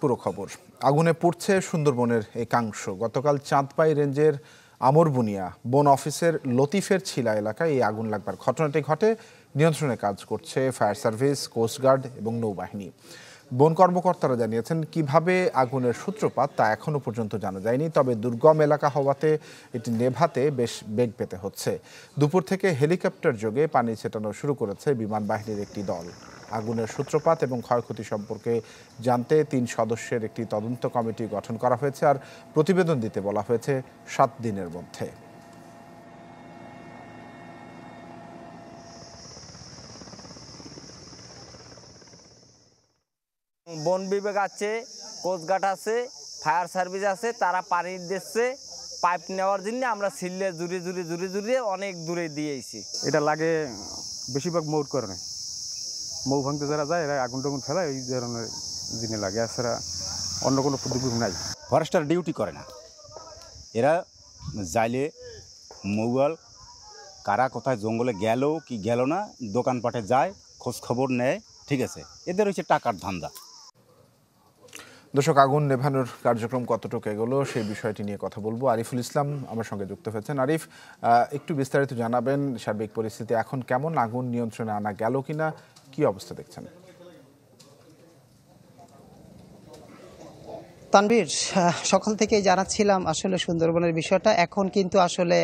পুরো খবর আগুনে পড়ছে সুন্দরবনের একাংশ গতকাল চাঁদপাই রেঞ্জের আমরবুনিয়া বন অফিসের লতিফের ছিলা এলাকায় এই আগুন লাগবার ঘটনাটি ঘটে নিয়ন্ত্রণে কাজ করছে ফায়ার সার্ভিস কোস্টগার্ড এবং নৌবাহিনী বন কর্মকর্তারা জানিয়েছেন কিভাবে আগুনের সূত্রপাত তা এখনও পর্যন্ত জানা যায়নি তবে দুর্গম এলাকা হওয়াতে এটি নেভাতে বেশ বেগ পেতে হচ্ছে দুপুর থেকে হেলিকপ্টার যোগে পানি ছেটানো শুরু করেছে বিমান বাহিনীর একটি দল আগুনের সূত্রপাত এবং ক্ষয়ক্ষতি সম্পর্কে জানতে তিন সদস্যের একটি তদন্ত কমিটি গঠন করা হয়েছে আর প্রতিবেদন দিতে বলা হয়েছে সাত দিনের মধ্যে বন বিভাগ আছে কোচঘাট আছে ফায়ার সার্ভিস আছে তারা পানি দিচ্ছে পাইপ নেওয়ার জন্য আমরা সিললে জুড়ে জুড়ে জুড়ে জুড়ে অনেক দূরে দিয়েছি এটা লাগে বেশিরভাগ মোট কারণে মৌ ভাঙতে যারা যায় এরা আগুন টগুন ফেলায় ওই ধরনের জিনে লাগে এছাড়া অন্য কোনো পদ্ধতি নাই ফরেস্টার ডিউটি করে না এরা যাইলে মৌয়াল কারা কোথায় জঙ্গলে গেল কি গেল না দোকানপাটে যায় খোঁজ খবর নেয় ঠিক আছে এদের হচ্ছে টাকার ধান্দা দর্শক আগুন নেভানোর কার্যক্রম কতটুকু এগোলো সেই বিষয়টি নিয়ে কথা বলবো আরিফুল ইসলাম আমার সঙ্গে যুক্ত হয়েছেন আরিফ একটু বিস্তারিত জানাবেন সার্বিক পরিস্থিতি এখন কেমন আগুন নিয়ন্ত্রণে আনা গেল কিনা কি অবস্থা দেখছেন তানবীর সকাল থেকে জানাচ্ছিলাম আসলে সুন্দরবনের বিষয়টা এখন কিন্তু আসলে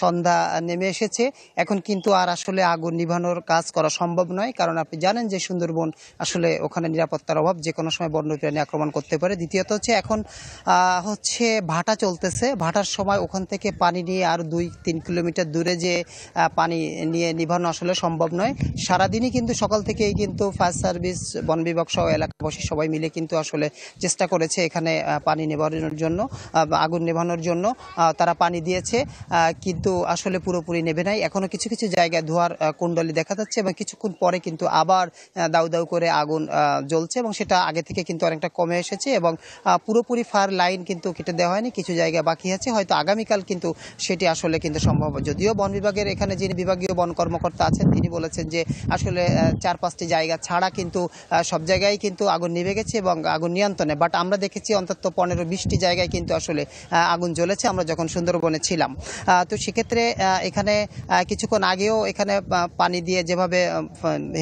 সন্ধ্যা নেমে এসেছে এখন কিন্তু আর আসলে আগুন নিভানোর কাজ করা সম্ভব নয় কারণ আপনি জানেন যে সুন্দরবন আসলে ওখানে নিরাপত্তার অভাব যে কোনো সময় বন্যপ্রাণী আক্রমণ করতে পারে দ্বিতীয়ত হচ্ছে এখন হচ্ছে ভাটা চলতেছে ভাটার সময় ওখান থেকে পানি নিয়ে আর দুই তিন কিলোমিটার দূরে যে পানি নিয়ে নিভানো আসলে সম্ভব নয় সারাদিনই কিন্তু সকাল থেকেই কিন্তু ফায়ার সার্ভিস বন বিভাগ সহ এলাকাবাসী সবাই মিলে কিন্তু আসলে চেষ্টা করে করেছে এখানে পানি নেভানোর জন্য আগুন নেভানোর জন্য তারা পানি দিয়েছে কিন্তু আসলে পুরোপুরি নেবে নাই এখনও কিছু কিছু জায়গায় ধোয়ার কুণ্ডলি দেখা যাচ্ছে এবং কিছুক্ষণ পরে কিন্তু আবার দাউ দাউ করে আগুন জ্বলছে এবং সেটা আগে থেকে কিন্তু অনেকটা কমে এসেছে এবং পুরোপুরি ফায়ার লাইন কিন্তু কেটে দেওয়া হয়নি কিছু জায়গা বাকি আছে হয়তো আগামীকাল কিন্তু সেটি আসলে কিন্তু সম্ভব যদিও বন বিভাগের এখানে যিনি বিভাগীয় বন কর্মকর্তা আছেন তিনি বলেছেন যে আসলে চার পাঁচটি জায়গা ছাড়া কিন্তু সব জায়গায় কিন্তু আগুন নিভে গেছে এবং আগুন নিয়ন্ত্রণে বাট আমরা আমরা দেখেছি অন্তত পনেরো বিশটি জায়গায় কিন্তু আসলে আগুন জ্বলেছে আমরা যখন সুন্দরবনে ছিলাম তো সেক্ষেত্রে এখানে কিছুক্ষণ আগেও এখানে পানি দিয়ে যেভাবে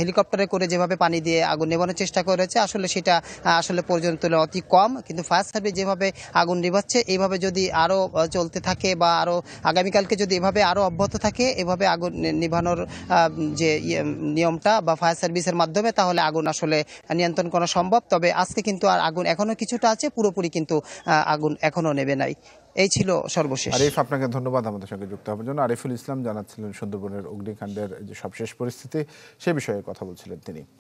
হেলিকপ্টারে করে যেভাবে পানি দিয়ে আগুন নেবানোর চেষ্টা করেছে আসলে সেটা আসলে পর্যন্ত অতি কম কিন্তু ফায়ার সার্ভিস যেভাবে আগুন নিভাচ্ছে এইভাবে যদি আরও চলতে থাকে বা আরও আগামীকালকে যদি এভাবে আরও অব্যাহত থাকে এভাবে আগুন নিভানোর যে ইয়ে, নিয়মটা বা ফায়ার সার্ভিসের মাধ্যমে তাহলে আগুন আসলে নিয়ন্ত্রণ করা সম্ভব তবে আজকে কিন্তু আর আগুন এখনও কিছু কিছুটা আছে পুরোপুরি কিন্তু আগুন এখনো নেবে নাই এই ছিল সর্বশেষ আরিফ আপনাকে ধন্যবাদ আমাদের সঙ্গে যুক্ত হওয়ার জন্য আরিফুল ইসলাম জানাচ্ছিলেন সুন্দরবনের অগ্নিকাণ্ডের যে সবশেষ পরিস্থিতি সে বিষয়ে কথা বলছিলেন তিনি